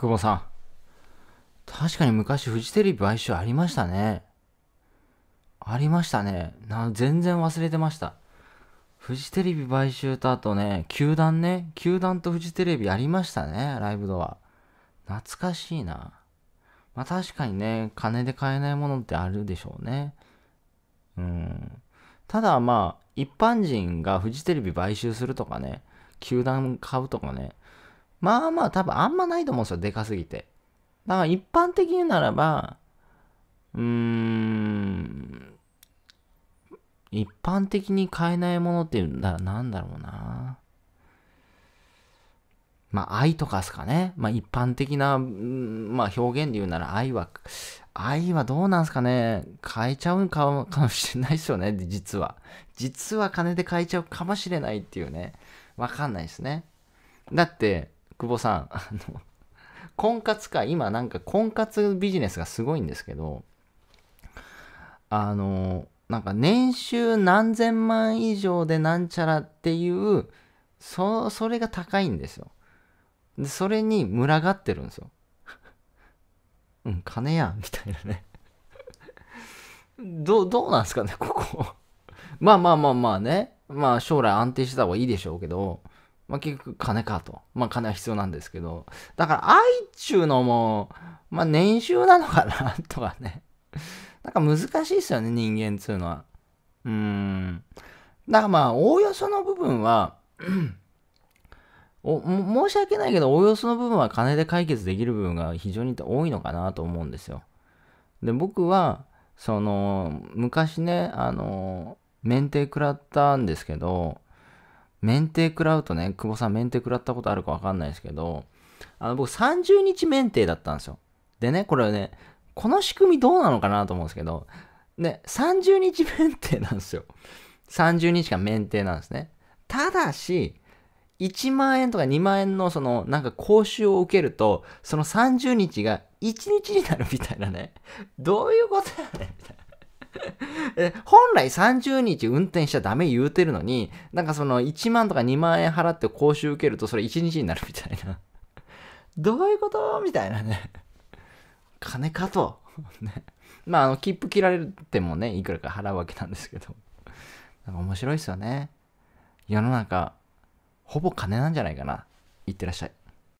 久保さん。確かに昔フジテレビ買収ありましたね。ありましたね。な全然忘れてました。フジテレビ買収とあとね、球団ね、球団とフジテレビありましたね、ライブドア。懐かしいな。まあ確かにね、金で買えないものってあるでしょうね。うん。ただまあ、一般人がフジテレビ買収するとかね、球団買うとかね、まあまあ多分あんまないと思うんですよ、でかすぎて。だから一般的に言うならば、うーん、一般的に買えないものって言うならなんだろうな。まあ愛とかですかね。まあ一般的な、まあ表現で言うなら愛は、愛はどうなんすかね買えちゃうかかもしれないですよね、実は。実は金で買えちゃうかもしれないっていうね。わかんないですね。だって、久保さん、あの、婚活か、今なんか婚活ビジネスがすごいんですけど、あの、なんか年収何千万以上でなんちゃらっていう、そ、それが高いんですよ。で、それに群がってるんですよ。うん、金やん、みたいなね。どう、どうなんすかね、ここ。まあまあまあまあね。まあ将来安定してた方がいいでしょうけど、まあ、結局金かと。まあ、金は必要なんですけど。だから、愛っちゅうのも、まあ、年収なのかなとかね。なんか難しいですよね、人間っつうのは。うーん。だからまあ、おおよその部分は お、申し訳ないけど、おおよその部分は金で解決できる部分が非常に多いのかなと思うんですよ。で、僕は、その、昔ね、あの、免停食らったんですけど、免停食らうとね、久保さん免停食らったことあるかわかんないですけど、あの、僕30日免停だったんですよ。でね、これはね、この仕組みどうなのかなと思うんですけど、ね、30日免停なんですよ。30日間免停なんですね。ただし、1万円とか2万円のそのなんか講習を受けるとその30日が1日になるみたいなねどういうことやねんみたいなえ本来30日運転しちゃダメ言うてるのに、なんかその1万とか2万円払って講習受けるとそれ1日になるみたいな。どういうことみたいなね。金かと。ね。まあ、あの、切符切られてもね、いくらか払うわけなんですけど。なんか面白いっすよね。世の中、ほぼ金なんじゃないかな。いってらっしゃい。